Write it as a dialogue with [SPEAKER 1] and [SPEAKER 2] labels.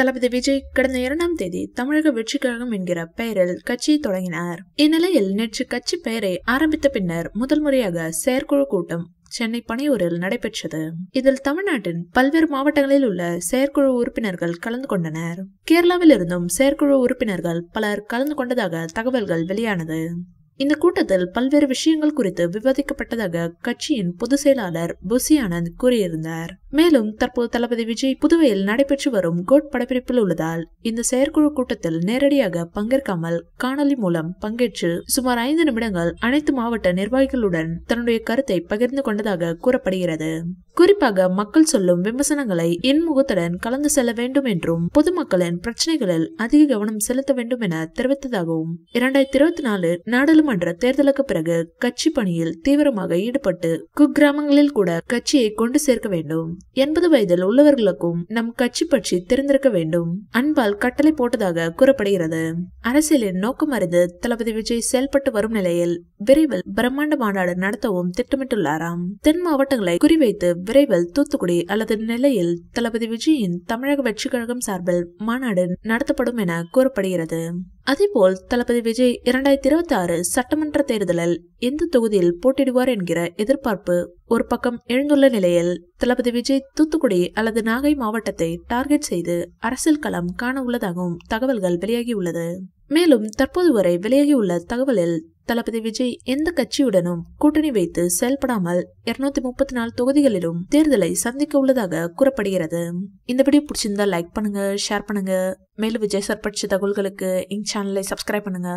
[SPEAKER 1] தளபதி விஜய் கடந்த இரண்டாம் தேதி தமிழக வெற்றி கழகம் என்கிற பெயரில் கட்சியை தொடங்கினார் இந்நிலையில் நேற்று கட்சி பெயரை ஆரம்பித்த பின்னர் முதல் முறையாக செயற்குழு கூட்டம் சென்னை பனையூரில் நடைபெற்றது இதில் தமிழ்நாட்டின் பல்வேறு மாவட்டங்களில் உள்ள செயற்குழு உறுப்பினர்கள் கலந்து கொண்டனர் கேரளாவில் இருந்தும் செயற்குழு உறுப்பினர்கள் பலர் கலந்து கொண்டதாக தகவல்கள் வெளியானது இந்த கூட்டத்தில் பல்வேறு விஷயங்கள் குறித்து விவாதிக்கப்பட்டதாக கட்சியின் பொதுச் செயலாளர் புசி ஆனந்த் கூறியிருந்தார் மேலும் தற்போது தளபதி விஜய் புதுவையில் நடைபெற்று வரும் கோட் படப்பிடிப்பில் உள்ளதால் இந்த செயற்குழு கூட்டத்தில் நேரடியாக பங்கேற்காமல் காணொலி மூலம் பங்கேற்று சுமார் ஐந்து நிமிடங்கள் அனைத்து மாவட்ட நிர்வாகிகளுடன் தன்னுடைய கருத்தை பகிர்ந்து கொண்டதாக கூறப்படுகிறது குறிப்பாக மக்கள் சொல்லும் விமர்சனங்களை இன்முகத்துடன் கலந்து செல்ல வேண்டும் என்றும் பொதுமக்களின் பிரச்சனைகளில் அதிக கவனம் செலுத்த வேண்டும் என தெரிவித்ததாகவும் இரண்டாயிரத்தி இருபத்தி நாலு நாடாளுமன்ற தேர்தலுக்கு பிறகு கட்சி பணியில் தீவிரமாக ஈடுபட்டு குக்கிராமங்களில் கூட கட்சியை கொண்டு சேர்க்க வேண்டும் எண்பது வயதில் உள்ளவர்களுக்கும் நம் கட்சி பற்றி தெரிந்திருக்க வேண்டும் அன்பால் கட்டளை போட்டதாக கூறப்படுகிறது அரசியலின் நோக்கம் அறிந்து தளபதி விஜய் செயல்பட்டு வரும் நிலையில் விரைவில் பிரம்மாண்ட மாநாடு நடத்தவும் திட்டமிட்டுள்ளாராம் தென் மாவட்டங்களை குறிவைத்து விரைவில் தூத்துக்குடி அல்லது நிலையில் தளபதி விஜயின் தமிழக வெற்றி கழகம் சார்பில் மாநாடு நடத்தப்படும் என கூறப்படுகிறது அதேபோல் தளபதி விஜய் இரண்டாயிரத்தி இருபத்தி ஆறு சட்டமன்ற தேர்தலில் எந்த தொகுதியில் போட்டியிடுவார் என்கிற எதிர்பார்ப்பு ஒரு பக்கம் எழுந்துள்ள நிலையில் தளபதி விஜய் தூத்துக்குடி அல்லது நாகை மாவட்டத்தை டார்கெட் செய்து அரசியல் களம் காண உள்ளதாகவும் தகவல்கள் வெளியாகியுள்ளது மேலும் தற்போது வரை வெளியாகியுள்ள தகவலில் தளபதி விஜய் எந்த கட்சியுடனும் கூட்டணி வைத்து செயல்படாமல் இருநூத்தி முப்பத்தி நாலு தொகுதிகளிலும் தேர்தலை சந்திக்க உள்ளதாக கூறப்படுகிறது இந்த வீடியோ பிடிச்சிருந்தா லைக் பண்ணுங்க ஷேர் பண்ணுங்க மேலும் விஜய் சர்பட்சி தகவல்களுக்கு எங்க சேனலை சப்ஸ்கிரைப் பண்ணுங்க